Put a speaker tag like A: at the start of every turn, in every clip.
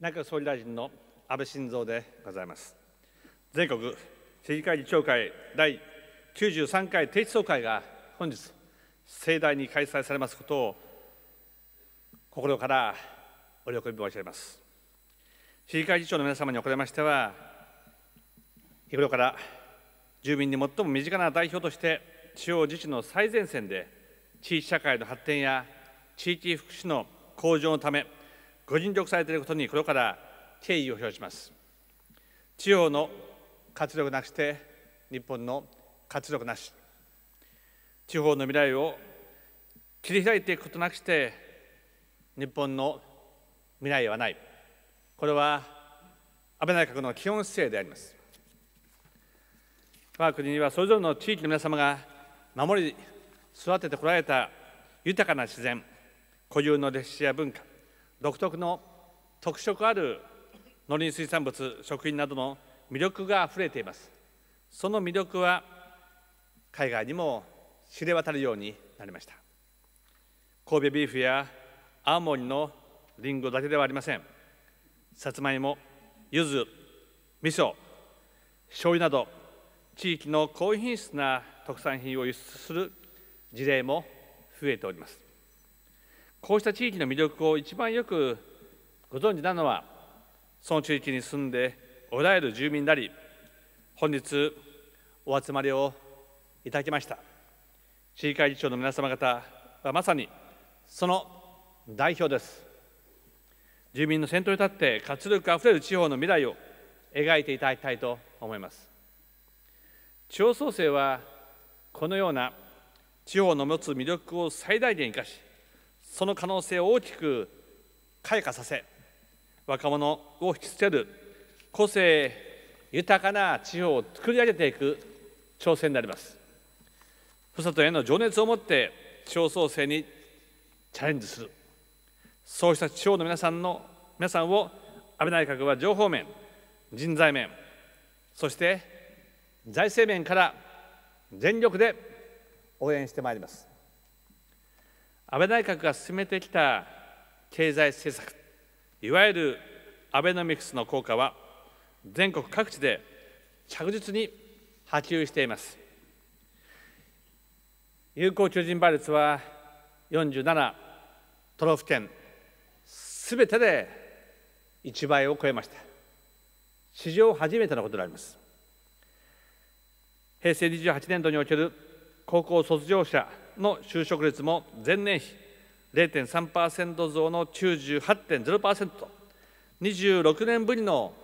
A: 内閣総理大臣の安倍晋三でございます。全国市議会議長会第93回定期総会が本日、盛大に開催されますことを心からお喜び申し上げます。市議会議長の皆様におかれましては、日頃から住民に最も身近な代表として、地方自治の最前線で地域社会の発展や地域福祉の向上のため、ご尽力されていることに心から敬意を表します地方の活力なくして日本の活力なし地方の未来を切り開いていくことなくして日本の未来はないこれは安倍内閣の基本姿勢であります我が国にはそれぞれの地域の皆様が守り育ててこられた豊かな自然固有の歴史や文化独特の特色ある農林水産物食品などの魅力があふれていますその魅力は海外にも知れ渡るようになりました神戸ビーフや青森のりんごだけではありませんさつまいも柚子味噌醤油など地域の高品質な特産品を輸出する事例も増えておりますこうした地域の魅力を一番よくご存知なのはその地域に住んでおられる住民であり本日お集まりをいただきました市議会議長の皆様方はまさにその代表です住民の先頭に立って活力あふれる地方の未来を描いていただきたいと思います地方創生はこのような地方の持つ魅力を最大限生かしその可能性を大きく開花させ若者を引きつける個性豊かな地方を作り上げていく挑戦でありますふるさとへの情熱を持って地方創生にチャレンジするそうした地方の皆さんの皆さんを安倍内閣は情報面人材面そして財政面から全力で応援してまいります安倍内閣が進めてきた経済政策いわゆるアベノミクスの効果は全国各地で着実に波及しています有効求人倍率は47都道府県すべてで1倍を超えました史上初めてのことであります平成28年度における高校卒業者の就職率も前年比0.3%増の98.0%と26年ぶりの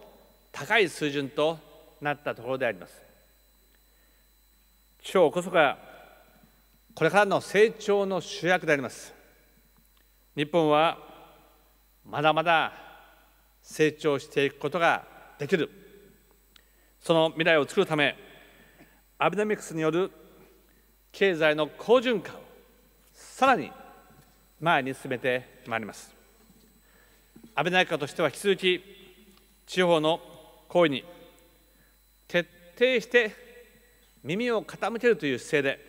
A: 高い水準となったところであります地こそがこれからの成長の主役であります日本はまだまだ成長していくことができるその未来を作るためアベノミクスによる経済の好循環をさらに前に進めてまいります安倍内閣としては引き続き地方の声に徹底して耳を傾けるという姿勢で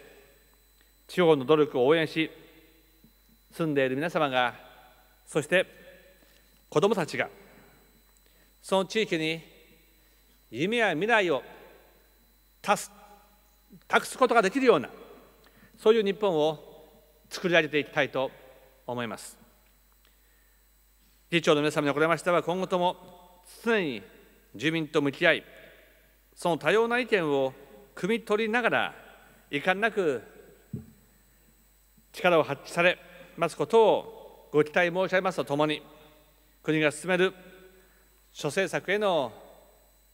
A: 地方の努力を応援し住んでいる皆様がそして子どもたちがその地域に夢や未来を託すことができるようなそういう日本を作り上げていきたいと思います議長の皆様におかれましては今後とも常に住民と向き合いその多様な意見を汲み取りながら遺憾なく力を発揮されますことをご期待申し上げますとともに国が進める諸政策への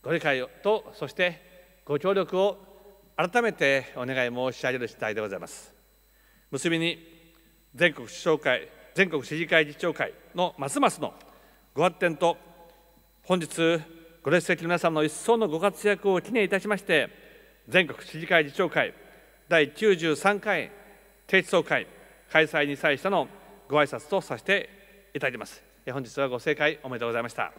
A: ご理解とそしてご協力を改めてお願い申し上げる次第でございます結びに全国市長会全国市議会議長会のますますのご発展と本日ご列席の皆様の一層のご活躍を記念いたしまして全国市議会議長会第93回定期総会開催に際してのご挨拶とさせていただきます本日はご正解おめでとうございました